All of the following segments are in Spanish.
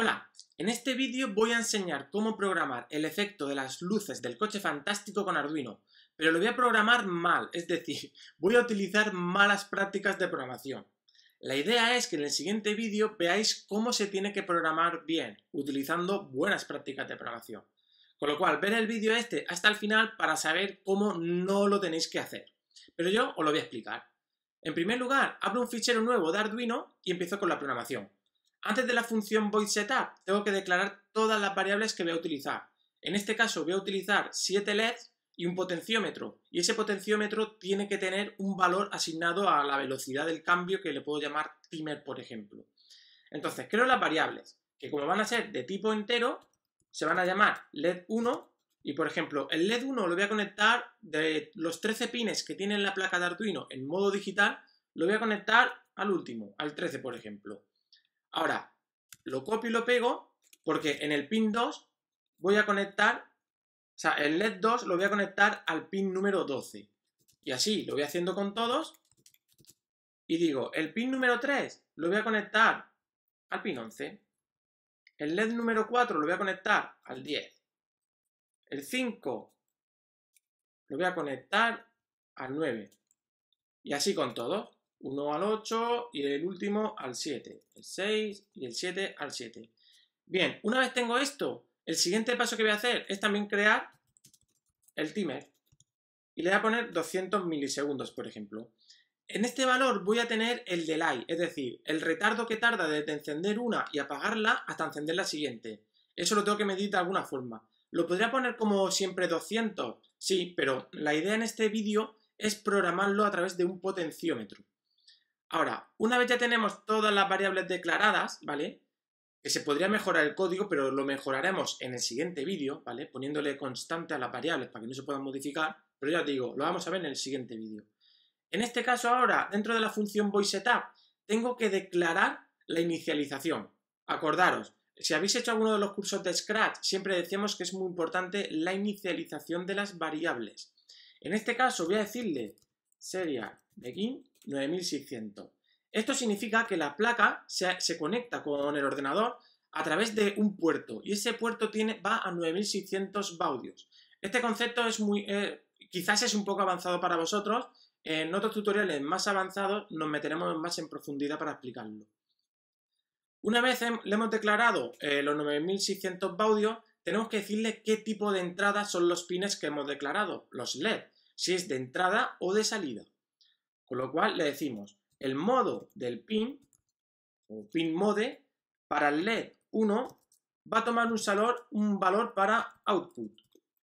Hola, en este vídeo voy a enseñar cómo programar el efecto de las luces del coche fantástico con Arduino, pero lo voy a programar mal, es decir, voy a utilizar malas prácticas de programación. La idea es que en el siguiente vídeo veáis cómo se tiene que programar bien, utilizando buenas prácticas de programación. Con lo cual, ver el vídeo este hasta el final para saber cómo no lo tenéis que hacer. Pero yo os lo voy a explicar. En primer lugar, abro un fichero nuevo de Arduino y empiezo con la programación. Antes de la función void setup, tengo que declarar todas las variables que voy a utilizar. En este caso voy a utilizar 7 LEDs y un potenciómetro. Y ese potenciómetro tiene que tener un valor asignado a la velocidad del cambio que le puedo llamar timer, por ejemplo. Entonces, creo las variables, que como van a ser de tipo entero, se van a llamar LED1 y, por ejemplo, el LED1 lo voy a conectar de los 13 pines que tiene la placa de Arduino en modo digital, lo voy a conectar al último, al 13, por ejemplo. Ahora, lo copio y lo pego porque en el pin 2 voy a conectar, o sea, el LED 2 lo voy a conectar al pin número 12. Y así lo voy haciendo con todos. Y digo, el pin número 3 lo voy a conectar al pin 11. El LED número 4 lo voy a conectar al 10. El 5 lo voy a conectar al 9. Y así con todos. 1 al 8 y el último al 7, el 6 y el 7 al 7. Bien, una vez tengo esto, el siguiente paso que voy a hacer es también crear el timer y le voy a poner 200 milisegundos, por ejemplo. En este valor voy a tener el delay, es decir, el retardo que tarda desde encender una y apagarla hasta encender la siguiente. Eso lo tengo que medir de alguna forma. Lo podría poner como siempre 200, sí, pero la idea en este vídeo es programarlo a través de un potenciómetro. Ahora, una vez ya tenemos todas las variables declaradas, ¿vale? Que se podría mejorar el código, pero lo mejoraremos en el siguiente vídeo, ¿vale? Poniéndole constante a las variables para que no se puedan modificar, pero ya os digo, lo vamos a ver en el siguiente vídeo. En este caso ahora, dentro de la función setup, tengo que declarar la inicialización. Acordaros, si habéis hecho alguno de los cursos de Scratch, siempre decíamos que es muy importante la inicialización de las variables. En este caso voy a decirle serial begin 9600. Esto significa que la placa se, conecta con el ordenador a través de un puerto y ese puerto tiene, va a 9600 baudios. Este concepto es muy, eh, quizás es un poco avanzado para vosotros. En otros tutoriales más avanzados nos meteremos más en profundidad para explicarlo. Una vez le hemos declarado eh, los 9600 baudios, tenemos que decirle qué tipo de entrada son los pines que hemos declarado, los LED, si es de entrada o de salida. Con lo cual le decimos el modo del pin, o pin mode, para el LED 1 va a tomar un, valor, un valor para output.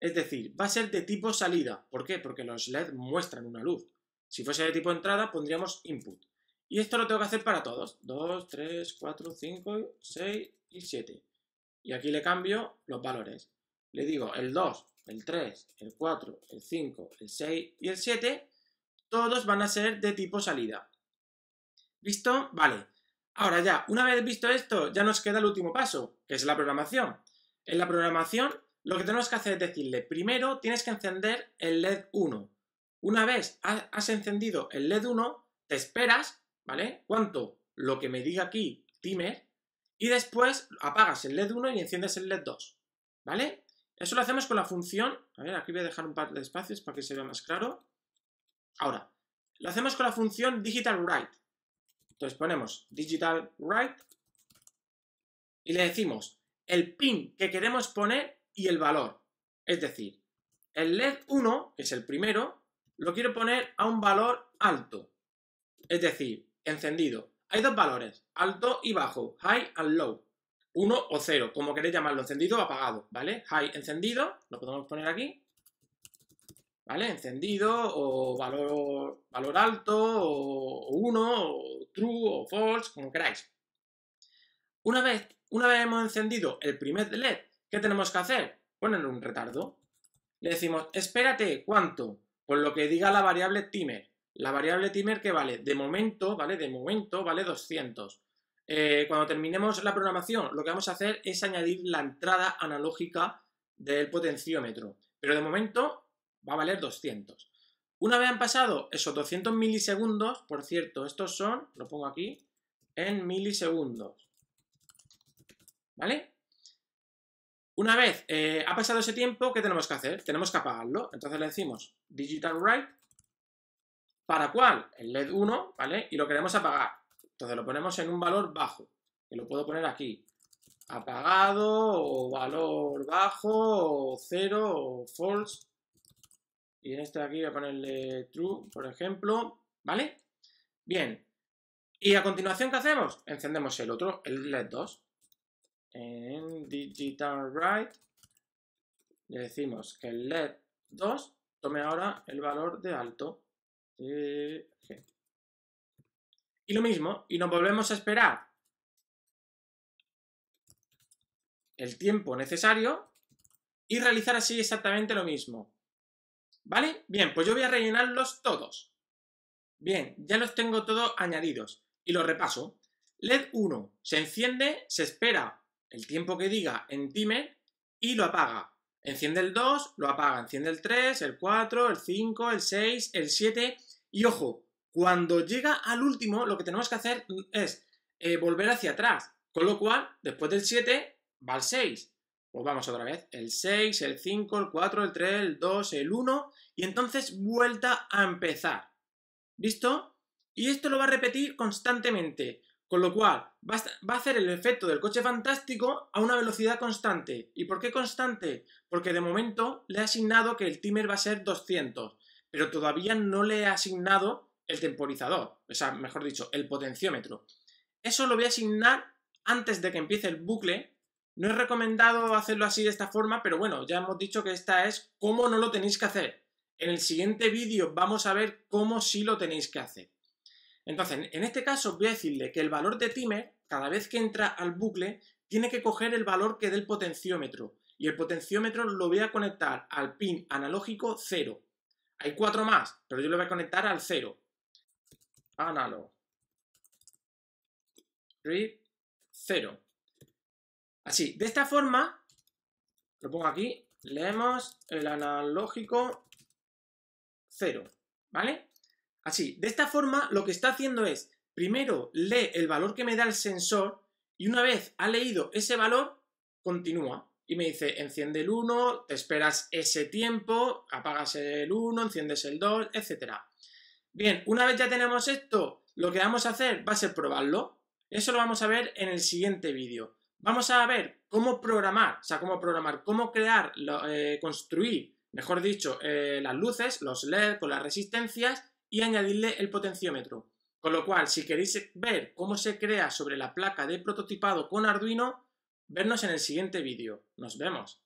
Es decir, va a ser de tipo salida. ¿Por qué? Porque los LED muestran una luz. Si fuese de tipo entrada, pondríamos input. Y esto lo tengo que hacer para todos. 2, 3, 4, 5, 6 y 7. Y aquí le cambio los valores. Le digo el 2, el 3, el 4, el 5, el 6 y el 7 todos van a ser de tipo salida. ¿Visto? Vale. Ahora ya, una vez visto esto, ya nos queda el último paso, que es la programación. En la programación, lo que tenemos que hacer es decirle, primero tienes que encender el LED 1. Una vez has encendido el LED 1, te esperas, ¿vale? ¿Cuánto? Lo que me diga aquí timer. Y después apagas el LED 1 y enciendes el LED 2, ¿vale? Eso lo hacemos con la función, a ver, aquí voy a dejar un par de espacios para que se vea más claro. Ahora, lo hacemos con la función digital write. Entonces ponemos digital write y le decimos el pin que queremos poner y el valor. Es decir, el LED 1, que es el primero, lo quiero poner a un valor alto. Es decir, encendido. Hay dos valores, alto y bajo, high and low. 1 o 0, como queréis llamarlo, encendido o apagado, ¿vale? High encendido, lo podemos poner aquí, ¿vale? Encendido o valor, valor alto o 1 o true o false, como queráis. Una vez, una vez hemos encendido el primer LED, ¿qué tenemos que hacer? Ponerle un retardo. Le decimos, espérate, ¿cuánto? Por pues lo que diga la variable timer. La variable timer que vale, de momento, ¿vale? De momento vale 200. Eh, cuando terminemos la programación, lo que vamos a hacer es añadir la entrada analógica del potenciómetro. Pero de momento va a valer 200. Una vez han pasado esos 200 milisegundos, por cierto, estos son, lo pongo aquí, en milisegundos. ¿Vale? Una vez eh, ha pasado ese tiempo, ¿qué tenemos que hacer? Tenemos que apagarlo. Entonces le decimos digital write, para cuál? el LED 1, ¿vale? Y lo queremos apagar. Entonces lo ponemos en un valor bajo, que lo puedo poner aquí. Apagado, o valor bajo, o cero, o false, y en este de aquí voy a ponerle true, por ejemplo, ¿vale? Bien. Y a continuación, ¿qué hacemos? Encendemos el otro, el LED 2. En digital right le decimos que el LED 2 tome ahora el valor de alto Y lo mismo, y nos volvemos a esperar el tiempo necesario y realizar así exactamente lo mismo. ¿Vale? Bien, pues yo voy a rellenarlos todos. Bien, ya los tengo todos añadidos y los repaso. LED 1 se enciende, se espera el tiempo que diga en Time y lo apaga. Enciende el 2, lo apaga. Enciende el 3, el 4, el 5, el 6, el 7. Y ojo, cuando llega al último, lo que tenemos que hacer es eh, volver hacia atrás. Con lo cual, después del 7, va al 6. Pues vamos otra vez, el 6, el 5, el 4, el 3, el 2, el 1, y entonces vuelta a empezar. ¿Listo? Y esto lo va a repetir constantemente, con lo cual va a hacer el efecto del coche fantástico a una velocidad constante. ¿Y por qué constante? Porque de momento le he asignado que el timer va a ser 200, pero todavía no le he asignado el temporizador, o sea, mejor dicho, el potenciómetro. Eso lo voy a asignar antes de que empiece el bucle no es recomendado hacerlo así de esta forma, pero bueno, ya hemos dicho que esta es cómo no lo tenéis que hacer. En el siguiente vídeo vamos a ver cómo sí lo tenéis que hacer. Entonces, en este caso voy a decirle que el valor de timer, cada vez que entra al bucle, tiene que coger el valor que dé el potenciómetro. Y el potenciómetro lo voy a conectar al pin analógico 0. Hay cuatro más, pero yo lo voy a conectar al 0. Analog. RIP 0. Así, de esta forma, lo pongo aquí, leemos el analógico 0, ¿vale? Así, de esta forma lo que está haciendo es, primero lee el valor que me da el sensor y una vez ha leído ese valor, continúa. Y me dice, enciende el 1, te esperas ese tiempo, apagas el 1, enciendes el 2, etc. Bien, una vez ya tenemos esto, lo que vamos a hacer va a ser probarlo. Eso lo vamos a ver en el siguiente vídeo. Vamos a ver cómo programar, o sea, cómo programar, cómo crear, eh, construir, mejor dicho, eh, las luces, los LED con las resistencias y añadirle el potenciómetro. Con lo cual, si queréis ver cómo se crea sobre la placa de prototipado con Arduino, vernos en el siguiente vídeo. Nos vemos.